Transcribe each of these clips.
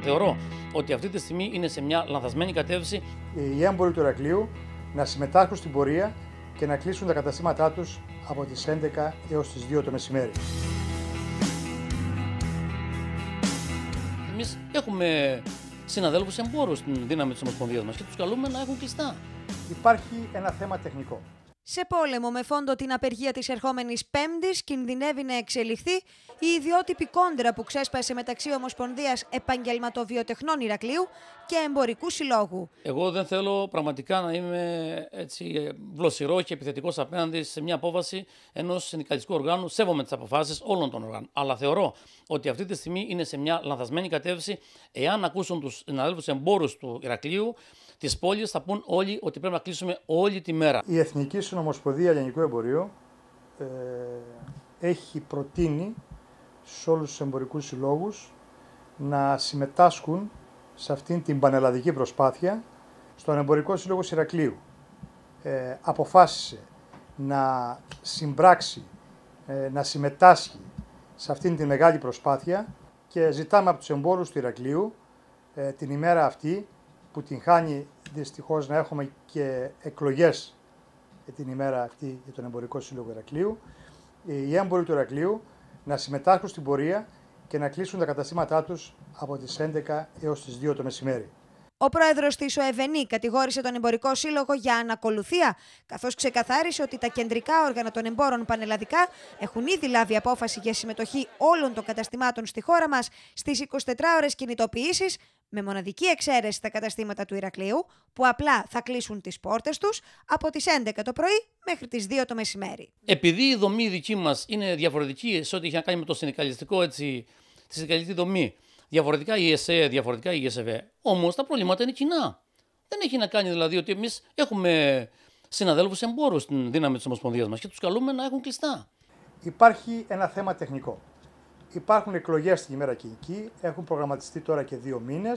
Mm-hmm. Θεωρώ ότι αυτή τη στιγμή είναι σε μια λανθασμένη κατεύθυνση. Οι έμποροι του Ερακλείου να συμμετάσχουν στην πορεία και να κλείσουν τα καταστήματά τους από τις 11 έως τις 2 το μεσημέρι. Εμείς έχουμε συναδέλφους εμπόρους στην δύναμη της Ομοσπονδίας μας και τους καλούμε να έχουν κλειστά. Υπάρχει ένα θέμα τεχνικό. Σε πόλεμο με φόντο την απεργία της ερχόμενης Πέμπτης κινδυνεύει να εξελιχθεί η ιδιότυπη κόντρα που ξέσπασε μεταξύ Ομοσπονδίας Επαγγελματοβιοτεχνών Ηρακλείου και Εμπορικού Συλλόγου. Εγώ δεν θέλω πραγματικά να είμαι έτσι βλοσιρό και επιθετικός απέναντι σε μια απόφαση ενός συνδικαλιστικού οργάνου. Σέβομαι τις αποφάσεις όλων των οργάνων. Αλλά θεωρώ ότι αυτή τη στιγμή είναι σε μια λανθασμένη κατεύθυνση εάν ακούσουν τους συναδέλφους εμπόρους του Ηρακλείου τη πόλη θα πούν όλοι ότι πρέπει να κλείσουμε όλη τη μέρα. Η Εθνική Συνομοσπονδία Ελληνικού Εμπορίου ε, έχει προτείνει σε όλους τους εμπορικούς συλλόγους να συμμετάσχουν σε αυτήν την πανελλαδική προσπάθεια στον Εμπορικό Σύλλογο Συρακλείου. Ε, αποφάσισε να συμπράξει, ε, να συμμετάσχει σε αυτήν την μεγάλη προσπάθεια και ζητάμε από τους εμπόρους του Ηρακλείου ε, την ημέρα αυτή που την χάνει δυστυχώς να έχουμε και εκλογές την ημέρα αυτή για τον Εμπορικό Σύλλογο Ερακλείου, ε, οι έμποροι του Ερακλείου να συμμετάσχουν στην πορεία και να κλείσουν τα καταστήματά τους από τις 11 έως τις 2 το μεσημέρι. Ο πρόεδρος της ΟΕΒΕΝΗ κατηγόρησε τον Εμπορικό Σύλλογο για ανακολουθία, καθώς ξεκαθάρισε ότι τα κεντρικά όργανα των εμπόρων πανελλαδικά έχουν ήδη λάβει απόφαση για συμμετοχή όλων των καταστημάτων στη χώρα μας στις 24 ώρε κινητοποιήσεις, με μοναδική εξαίρεση τα καταστήματα του Ηρακλείου, που απλά θα κλείσουν τις πόρτες τους από τις 11 το πρωί μέχρι τις 2 το μεσημέρι. Επειδή η δομή δική μας είναι διαφορετική σε ό,τι έχει να κάνει με το συνδικαλιστικό, έτσι, τη συνδικαλιστική δομή διαφορετικά η ΕΣΕ, διαφορετικά η ΕΣΕΒΕ. Όμως τα προβλήματα είναι κοινά. Δεν έχει να κάνει δηλαδή ότι εμείς έχουμε συναδέλφους εμπόρους στην δύναμη της Ομοσπονδίας μας και τους καλούμε να έχουν κλειστά. Υπάρχει ένα θέμα τεχνικό. Υπάρχουν εκλογές στην ημέρα κοινική, έχουν προγραμματιστεί τώρα και δύο μήνες.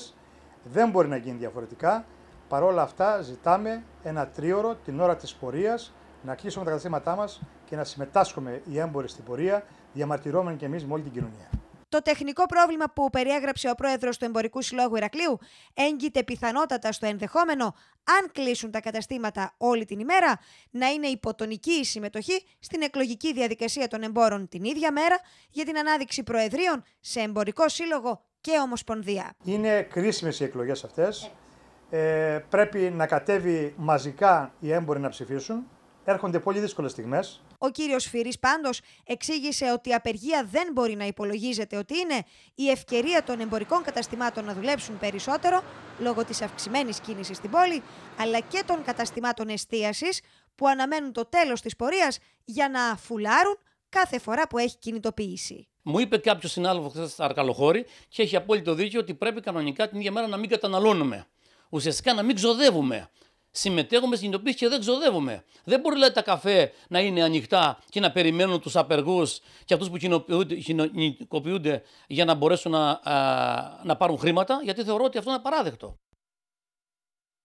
Δεν μπορεί να γίνει διαφορετικά. Παρ' όλα αυτά, ζητάμε ένα τρίωρο την ώρα της πορείας να κλείσουμε τα καταστήματά μας και να συμμετάσχουμε οι έμποροι στην πορεία, διαμαρτυρώμενοι και εμείς με όλη την κοινωνία. Το τεχνικό πρόβλημα που περιέγραψε ο πρόεδρος του Εμπορικού Συλλόγου Ηρακλείου έγκυται πιθανότατα στο ενδεχόμενο, αν κλείσουν τα καταστήματα όλη την ημέρα, να είναι υποτονική η συμμετοχή στην εκλογική διαδικασία των εμπόρων την ίδια μέρα για την ανάδειξη προεδρίων σε Εμπορικό Σύλλογο και Ομοσπονδία. Είναι κρίσιμες οι εκλογές αυτές. Ε, πρέπει να κατέβει μαζικά οι έμποροι να ψηφίσουν. Έρχονται πολύ δύσκολες στιγμές. Ο κύριος Φύρης πάντως εξήγησε ότι η απεργία δεν μπορεί να υπολογίζεται ότι είναι η ευκαιρία των εμπορικών καταστημάτων να δουλέψουν περισσότερο λόγω της αυξημένης κίνησης στην πόλη, αλλά και των καταστημάτων εστίασης που αναμένουν το τέλος της πορείας για να φουλάρουν κάθε φορά που έχει κινητοποίηση. Μου είπε κάποιος συνάδελφος χθες Αρκαλοχώρη και έχει απόλυτο δίκιο ότι πρέπει κανονικά την ίδια μέρα να μην καταναλώνουμε. Ουσιαστικά να μην ξοδεύουμε συμμετέχουμε στην συνειδητοποίηση και δεν ξοδεύουμε. Δεν μπορεί λέει τα καφέ να είναι ανοιχτά και να περιμένουν τους απεργούς και αυτούς που κοινωνικοποιούνται για να μπορέσουν να, να πάρουν χρήματα, γιατί θεωρώ ότι αυτό είναι απαράδεκτο.